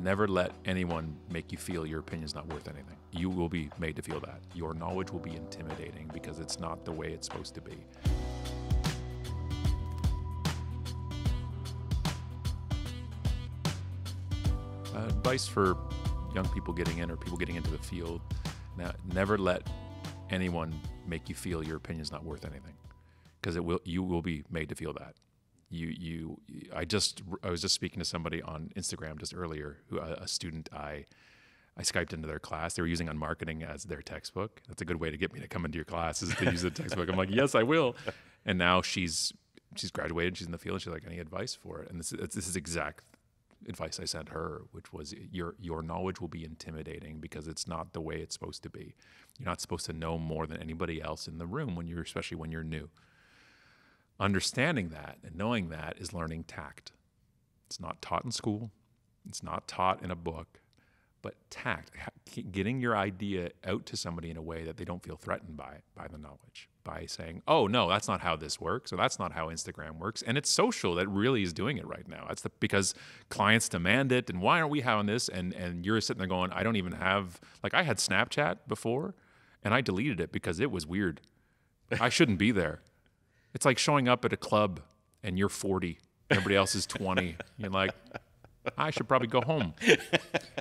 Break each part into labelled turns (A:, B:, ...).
A: Never let anyone make you feel your opinion's not worth anything. You will be made to feel that. Your knowledge will be intimidating because it's not the way it's supposed to be. advice for young people getting in or people getting into the field now, never let anyone make you feel your opinion's not worth anything because it will you will be made to feel that you you I just I was just speaking to somebody on Instagram just earlier who a, a, student I I skyped into their class they were using on marketing as their textbook that's a good way to get me to come into your class is to use the textbook I'm like yes I will and now she's she's graduated she's in the field and she's like any advice for it and this this is exact advice I sent her which was your your knowledge will be intimidating because it's not the way it's supposed to be you're not supposed to know more than anybody else in the room when you're especially when you're new understanding that and knowing that is learning tact. It's not taught in school, it's not taught in a book, but tact, getting your idea out to somebody in a way that they don't feel threatened by it, by the knowledge, by saying, "Oh no, that's not how this works," or "That's not how Instagram works." And it's social that really is doing it right now. That's the, because clients demand it, and why aren't we having this? And and you're sitting there going, "I don't even have like I had Snapchat before, and I deleted it because it was weird." I shouldn't be there. It's like showing up at a club and you're 40, everybody else is 20. You're like, I should probably go home.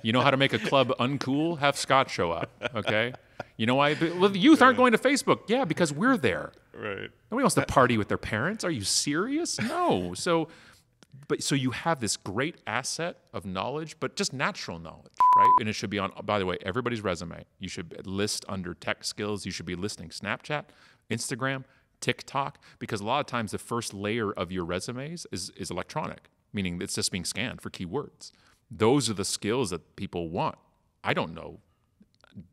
A: You know how to make a club uncool? Have Scott show up, okay? You know why the youth aren't going to Facebook? Yeah, because we're there. Right. Nobody wants to party with their parents. Are you serious? No. So, but so you have this great asset of knowledge, but just natural knowledge, right? And it should be on. By the way, everybody's resume. You should list under tech skills. You should be listing Snapchat, Instagram, TikTok, because a lot of times the first layer of your resumes is, is electronic, meaning it's just being scanned for keywords. Those are the skills that people want. I don't know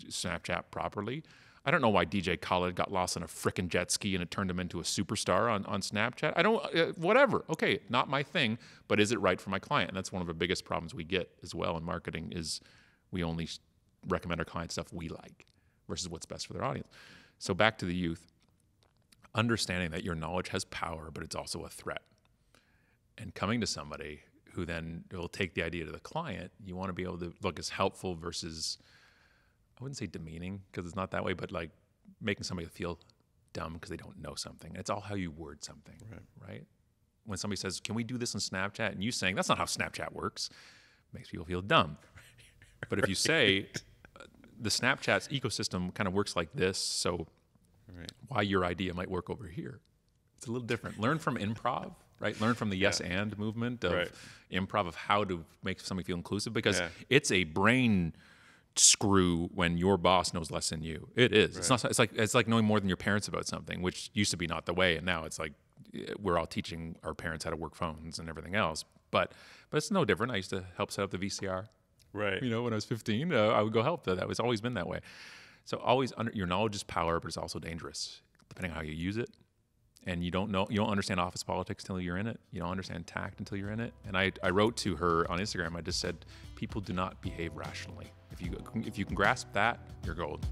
A: Snapchat properly. I don't know why DJ Khaled got lost on a frickin' jet ski and it turned him into a superstar on, on Snapchat. I don't, uh, whatever. Okay, not my thing, but is it right for my client? And that's one of the biggest problems we get as well in marketing is we only recommend our clients stuff we like versus what's best for their audience. So back to the youth understanding that your knowledge has power, but it's also a threat. And coming to somebody who then will take the idea to the client, you want to be able to look as helpful versus, I wouldn't say demeaning because it's not that way, but like making somebody feel dumb because they don't know something. It's all how you word something, right. right? When somebody says, "Can we do this in Snapchat?" and you saying, "That's not how Snapchat works," makes people feel dumb. But if you say, uh, "The Snapchat's ecosystem kind of works like this," so right. why your idea might work over here. It's a little different. Learn from improv, right? Learn from the yes yeah. and movement of right. improv of how to make somebody feel inclusive because yeah. it's a brain screw when your boss knows less than you. It is. Right. It's not. It's like it's like knowing more than your parents about something, which used to be not the way, and now it's like eh, we're all teaching our parents how to work phones and everything else. But but it's no different. I used to help set up the VCR. Right. You know, when I was 15, uh, I would go help. That was always been that way. So always under, your knowledge is power, but it's also dangerous depending on how you use it. And you don't know, you don't understand office politics until you're in it. You don't understand tact until you're in it. And I, I wrote to her on Instagram. I just said, people do not behave rationally. If you if you can grasp that, you're gold.